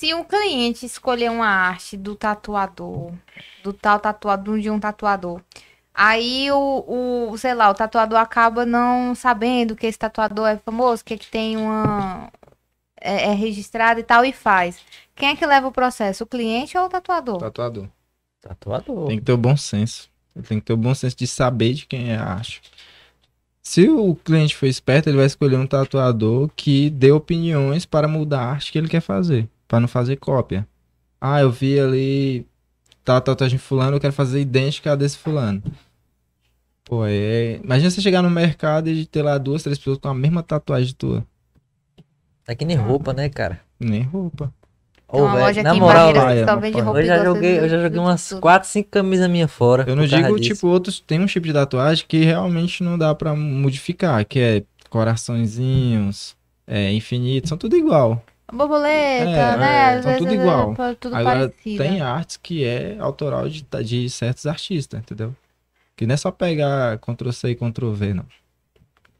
se o cliente escolher uma arte do tatuador, do tal tatuador, de um tatuador, aí o, o sei lá, o tatuador acaba não sabendo que esse tatuador é famoso, que que tem uma. É, é registrado e tal, e faz. Quem é que leva o processo? O cliente ou o tatuador? Tatuador. Tatuador. Tem que ter o bom senso. Tem que ter o bom senso de saber de quem é a arte. Se o cliente for esperto, ele vai escolher um tatuador que dê opiniões para mudar a arte que ele quer fazer para não fazer cópia. Ah, eu vi ali tá tatuagem fulano, eu quero fazer idêntica a desse fulano. Pô, é... imagina você chegar no mercado e ter lá duas, três pessoas com a mesma tatuagem tua. Tá que nem roupa, né, cara? Nem roupa. Ô, oh, velho, na moral, Bahia, talvez de roupa eu já joguei, eu já joguei umas 4, 5 camisas minha fora. Eu não digo, disso. tipo, outros. Tem um tipo de tatuagem que realmente não dá pra modificar, que é coraçõezinhos, é infinito, são tudo igual borboleta, é, né? É, Às então, vezes, tudo é igual. tudo Agora, parecido. tem artes que é autoral de, de certos artistas, entendeu? Que não é só pegar Ctrl-C e Ctrl-V, não.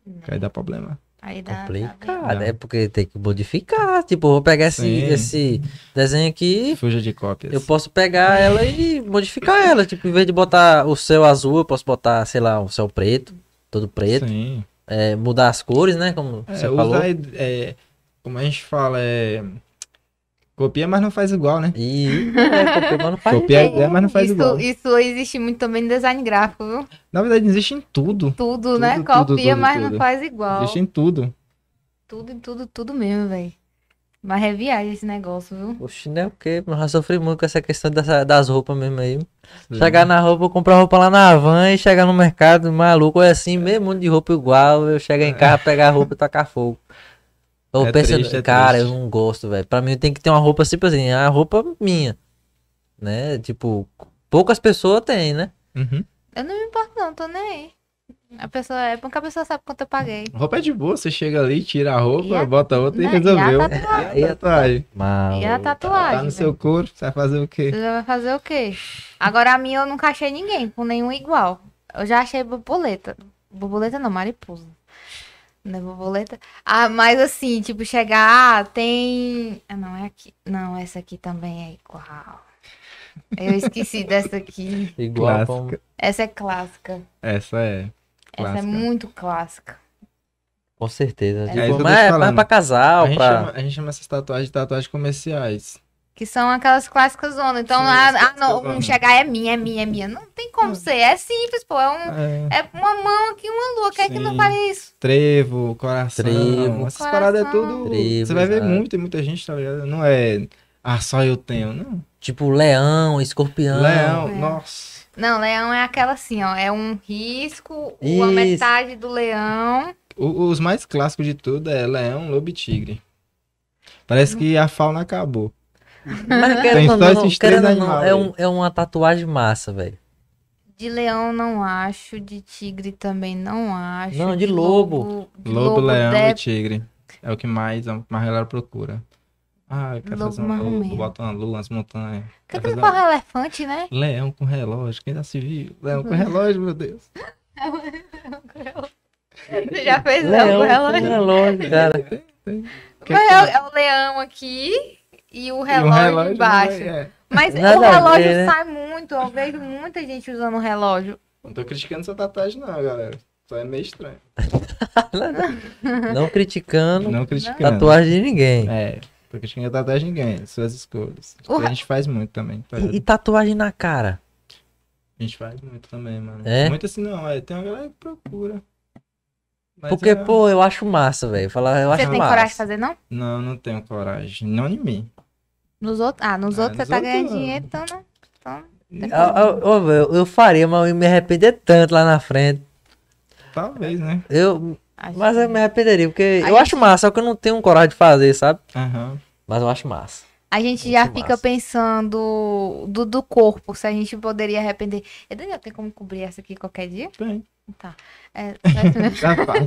não. Que aí dá problema. Aí dá, Complicado, dá é porque tem que modificar. Tipo, vou pegar esse, esse desenho aqui. Fuja de cópias. Eu posso pegar ela e modificar ela. Tipo, em vez de botar o céu azul, eu posso botar, sei lá, o céu preto, todo preto. Sim. É, mudar as cores, né? Como é, você falou. Usar, é, como a gente fala, é. Copia, mas não faz igual, né? E... É, copia, mas não faz, copia, é, mas não faz isso, igual. Isso existe muito também no design gráfico, viu? Na verdade, existe em tudo. Tudo, tudo né? Tudo, copia, tudo, mas não faz igual. Existe em tudo. Tudo, tudo, tudo mesmo, velho. Mas é viagem esse negócio, viu? Oxe, não né? o quê? Mas já sofri muito com essa questão dessa, das roupas mesmo aí. Sim. Chegar na roupa, comprar roupa lá na van e chegar no mercado, maluco, é assim, mesmo mundo de roupa igual. Eu chego em é. casa, pegar roupa e tacar fogo. É é eu é penso, triste, cara, é eu não gosto, velho. Pra mim tem que ter uma roupa simples assim, é a roupa minha. Né? Tipo, poucas pessoas têm, né? Uhum. Eu não me importo, não, tô nem aí. A pessoa é porque a pessoa sabe quanto eu paguei. Roupa é de boa, você chega ali, tira a roupa, bota outra não, e resolveu. E a tatuagem. E a tatuagem. E a tatuagem. Tá no seu corpo, você vai fazer o quê? Você vai fazer o quê? Agora a minha eu nunca achei ninguém, com nenhum igual. Eu já achei borboleta. Borboleta não, mariposa. Na borboleta? Ah, mas assim, tipo, chegar, ah, tem. Ah, não, é aqui. Não, essa aqui também é igual. Eu esqueci dessa aqui. Igual. Essa é clássica. Essa é. Clássica. Essa é, é muito clássica. Com certeza. É. Tipo, é, mas é pra casal, a gente, pra... Chama, a gente chama essas tatuagens de tatuagens comerciais. Que são aquelas clássicas zonas. Então, Sim, ah, ah não, um chegar é minha, é minha, é minha. Não tem como hum. ser. É simples, pô. É, um, é. é uma mão aqui, uma lua. Quer é que não pare isso? trevo, coração. Trevo. Essas coração. paradas é tudo. Trevo, você vai ver muito, tem muita gente, tá ligado? Não é. Ah, só eu tenho, não. Tipo, leão, escorpião. Leão, é. nossa. Não, leão é aquela assim, ó. É um risco, Isso. uma metade do leão. O, os mais clássicos de tudo é leão, lobo e tigre. Parece que a fauna acabou. Mas quero Tem não, só não, É, um, é uma tatuagem massa, velho. De leão não acho, de tigre também não acho. Não, de, de lobo. Lobo, lobo, leão e tigre. É o que mais a galera procura. Ah, eu quero lobo fazer um lobo, bota uma lua, umas montanhas. Quer fazer um elefante, né? Leão com relógio, quem já se viu? Leão com uhum. relógio, meu Deus. Você já fez leão, leão com relógio? Com relógio, cara. Mas é, é, o leão aqui e o relógio, e o relógio embaixo. É. Mas Nada o relógio ver, né? sai muito muito. Eu vejo muita gente usando relógio. Não tô criticando essa tatuagem, não, galera. Só é meio estranho. não criticando, não criticando tatuagem de ninguém. É, tô criticando a tatuagem de ninguém, suas escolhas. Uh. A gente faz muito também. E, tatuagem na cara? A gente faz muito também, mano. É? Muito assim não, é, tem uma galera que procura. Mas Porque, é... pô, eu acho massa, velho. Falar, eu Você acho tem coragem de fazer, não? Não, não tenho coragem. Não em mim. Nos outros? Ah, nos ah, outros nos você tá ganhando dinheiro, então né? Então... Eu, eu, eu, faria, mas eu me arrepender tanto lá na frente. Talvez, né? Eu. Acho mas eu me arrependeria, porque eu acho massa, só que eu não tenho coragem de fazer, sabe? Uhum. Mas eu acho massa. A gente Muito já massa. fica pensando do, do corpo, se a gente poderia arrepender. E, Daniel, tem como cobrir essa aqui qualquer dia? Tem. Tá. É, tá fácil.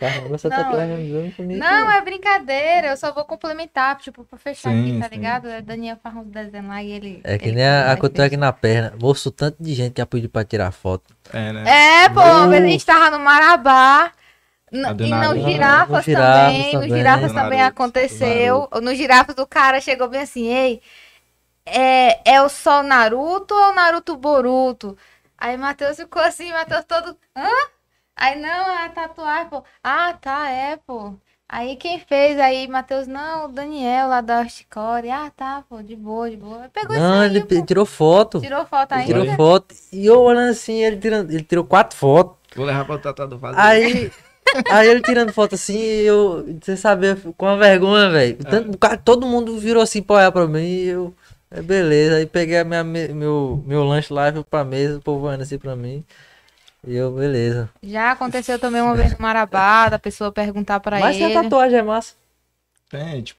Caramba, não, Não, é brincadeira. Eu só vou complementar, tipo, pra fechar sim, aqui, tá sim. ligado? É Daniel Farrão do e ele. É que ele nem a, aqui na perna. Moço, tanto de gente que pediu pra tirar foto. É, né? É, pô, uh! a gente tava no Marabá. No, e nos girafas, no girafas também, também. Nos girafas também Naruto, aconteceu. no girafas o cara chegou bem assim, ei, é, é o sol Naruto ou o Naruto Boruto? Aí Matheus ficou assim, Matheus todo. Hã? Aí, não, a tatuar, pô. Ah, tá, é, pô. Aí quem fez aí, Matheus, não, o Daniel lá da Horticore. Ah, tá, pô, de boa, de boa. Pegou não, ele pô. tirou foto. Tirou foto ainda? Tirou foto. E eu olhando assim, ele, tirando, ele tirou quatro fotos. Vou levar pra o tatuador fazer. Aí, aí ele tirando foto assim, eu, sem saber, com uma vergonha, velho. É. Todo mundo virou assim pra olhar pra mim e eu... É beleza, aí peguei minha, meu, meu lanche lá, fui pra mesa, o povo olhando assim pra mim. E eu, beleza. Já aconteceu também uma vez no Marabá, da pessoa perguntar pra Mas ele. Mas a tatuagem é massa. Tem, tipo,